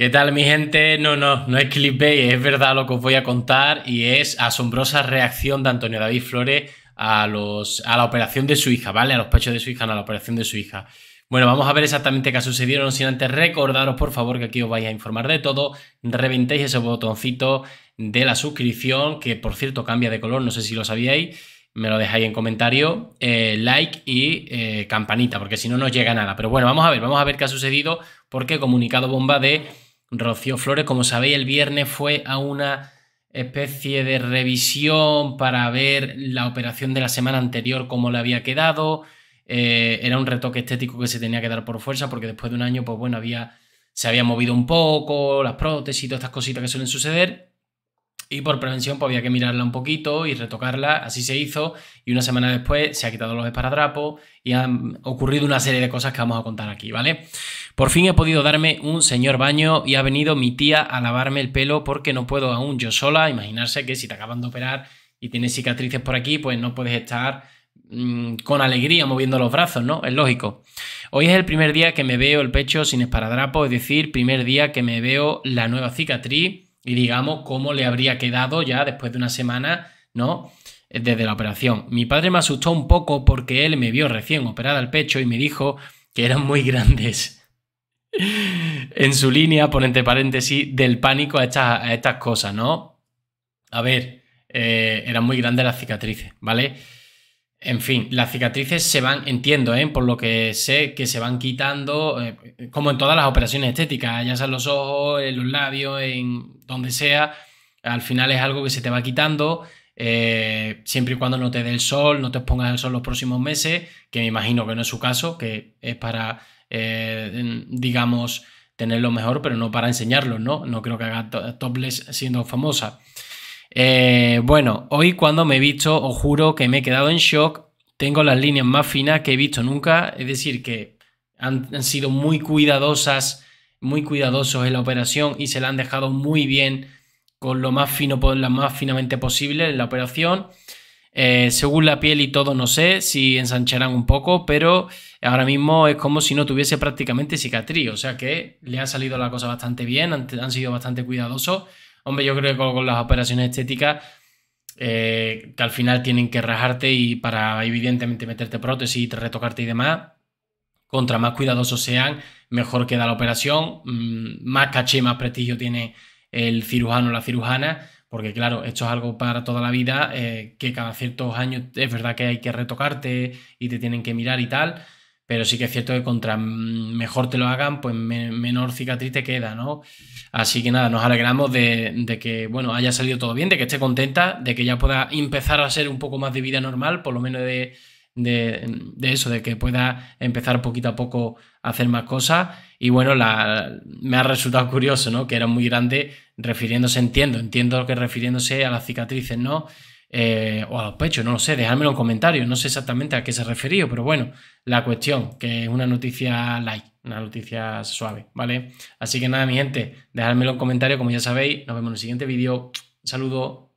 ¿Qué tal mi gente? No, no, no es clickbait, es verdad lo que os voy a contar y es asombrosa reacción de Antonio David Flores a, los, a la operación de su hija, ¿vale? A los pechos de su hija, a la operación de su hija. Bueno, vamos a ver exactamente qué ha sucedido, no sin antes recordaros por favor que aquí os vais a informar de todo, reventéis ese botoncito de la suscripción, que por cierto cambia de color, no sé si lo sabíais me lo dejáis en comentario, eh, like y eh, campanita, porque si no, no llega nada. Pero bueno, vamos a ver, vamos a ver qué ha sucedido, porque comunicado bomba de Rocío Flores, como sabéis, el viernes fue a una especie de revisión para ver la operación de la semana anterior, cómo le había quedado. Eh, era un retoque estético que se tenía que dar por fuerza, porque después de un año, pues bueno, había, se había movido un poco, las prótesis y todas estas cositas que suelen suceder. Y por prevención, pues había que mirarla un poquito y retocarla. Así se hizo. Y una semana después se ha quitado los esparadrapos y han ocurrido una serie de cosas que vamos a contar aquí, ¿vale? vale por fin he podido darme un señor baño y ha venido mi tía a lavarme el pelo porque no puedo aún yo sola. Imaginarse que si te acaban de operar y tienes cicatrices por aquí, pues no puedes estar mm, con alegría moviendo los brazos, ¿no? Es lógico. Hoy es el primer día que me veo el pecho sin esparadrapo, es decir, primer día que me veo la nueva cicatriz y digamos cómo le habría quedado ya después de una semana, ¿no? Desde la operación. Mi padre me asustó un poco porque él me vio recién operada el pecho y me dijo que eran muy grandes en su línea, ponente entre paréntesis, del pánico a estas, cosas, ¿no? A ver, eh, eran muy grandes las cicatrices, ¿vale? En fin, las cicatrices se van, entiendo, ¿eh? por lo que sé, que se van quitando, eh, como en todas las operaciones estéticas, ya sean los ojos, en los labios, en donde sea, al final es algo que se te va quitando, siempre y cuando no te dé el sol, no te pongas el sol los próximos meses, que me imagino que no es su caso, que es para eh, digamos, tenerlo mejor, pero no para enseñarlo, ¿no? No creo que haga topless siendo famosa. Eh, bueno, hoy cuando me he visto, os juro que me he quedado en shock. Tengo las líneas más finas que he visto nunca, es decir, que han, sido muy cuidadosas, muy cuidadosos en la operación y se la han dejado muy bien con lo más fino, lo más finamente posible en la operación. Eh, según la piel y todo, no sé si ensancharán un poco, pero ahora mismo es como si no tuviese prácticamente cicatriz. O sea que le ha salido la cosa bastante bien, han, sido bastante cuidadosos. Hombre, yo creo que con, las operaciones estéticas, eh, que al final tienen que rajarte y para evidentemente meterte prótesis, retocarte y demás, contra más cuidadosos sean, mejor queda la operación, mm, más caché, más prestigio tiene el cirujano o la cirujana porque claro, esto es algo para toda la vida, eh, que cada ciertos años es verdad que hay que retocarte y te tienen que mirar y tal, pero sí que es cierto que contra mejor te lo hagan, pues menor cicatriz te queda, ¿no? Así que nada, nos alegramos de, de, que, bueno, haya salido todo bien, de que esté contenta, de que ya pueda empezar a ser un poco más de vida normal, por lo menos de, de, eso, de que pueda empezar poquito a poco a hacer más cosas. Y bueno, la, me ha resultado curioso, ¿no? Que era muy grande refiriéndose, entiendo, entiendo que refiriéndose a las cicatrices, ¿no? Eh, o a los pechos, no lo sé, dejármelo en comentarios, no sé exactamente a qué se refería, pero bueno, la cuestión, que es una noticia light, una noticia suave, ¿vale? Así que nada, mi gente, dejármelo en comentarios, como ya sabéis, nos vemos en el siguiente vídeo, saludo